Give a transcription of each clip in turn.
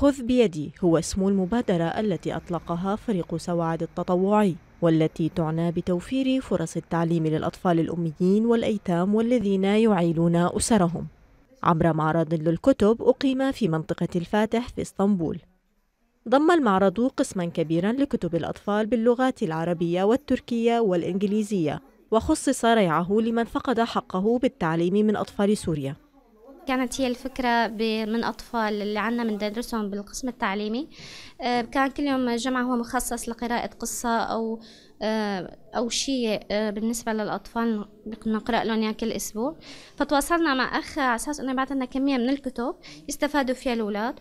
خذ بيدي هو اسم المبادرة التي أطلقها فريق سواعد التطوعي والتي تعنى بتوفير فرص التعليم للأطفال الأميين والأيتام والذين يعيلون أسرهم عبر معرض للكتب أقيم في منطقة الفاتح في اسطنبول ضم المعرض قسما كبيرا لكتب الأطفال باللغات العربية والتركية والإنجليزية وخصص ريعه لمن فقد حقه بالتعليم من أطفال سوريا كانت هي الفكرة من أطفال اللي عنا من بندرسهم بالقسم التعليمي آه، كان كل يوم جمعة هو مخصص لقراءة قصة أو آه، أو شيء آه، بالنسبة للأطفال نقرأ لهم إياه كل أسبوع فتواصلنا مع أخ على أساس إنه بعث لنا كمية من الكتب يستفادوا فيها الأولاد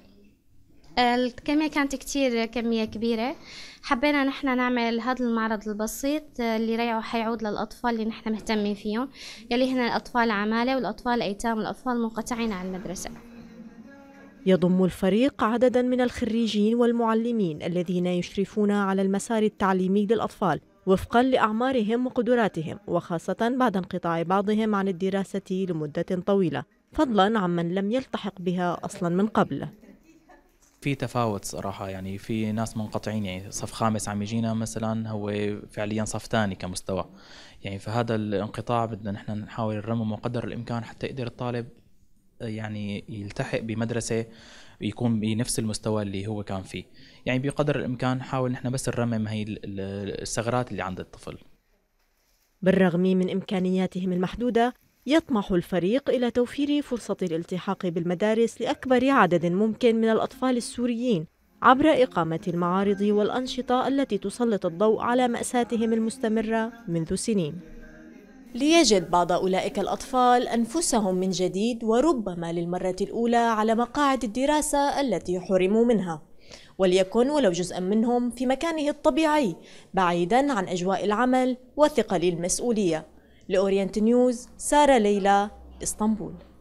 الكمية كانت كتير كمية كبيرة حبينا نحن نعمل هذا المعرض البسيط آه، اللي ريعه حيعود للأطفال اللي نحن مهتمين فيهم يلي هن الأطفال عمالة والأطفال أيتام والأطفال المنقطعين عن المدرسة يضم الفريق عددا من الخريجين والمعلمين الذين يشرفون على المسار التعليمي للأطفال وفقا لأعمارهم وقدراتهم وخاصة بعد انقطاع بعضهم عن الدراسة لمدة طويلة فضلا عمن لم يلتحق بها أصلا من قبل في تفاوت صراحه يعني في ناس منقطعين يعني صف خامس عم يجينا مثلا هو فعليا صف ثاني كمستوى يعني فهذا الانقطاع بدنا نحن نحاول نرممه قدر الامكان حتى يقدر الطالب يعني يلتحق بمدرسه يكون بنفس المستوى اللي هو كان فيه يعني بقدر الامكان نحاول نحن بس نرمم هي الثغرات اللي عند الطفل بالرغم من امكانياتهم المحدوده يطمح الفريق إلى توفير فرصة الالتحاق بالمدارس لأكبر عدد ممكن من الأطفال السوريين عبر إقامة المعارض والأنشطة التي تسلط الضوء على مأساتهم المستمرة منذ سنين ليجد بعض أولئك الأطفال أنفسهم من جديد وربما للمرة الأولى على مقاعد الدراسة التي حرموا منها وليكن ولو جزءا منهم في مكانه الطبيعي بعيدا عن أجواء العمل وثقل المسؤولية لأورينت نيوز سارة ليلى اسطنبول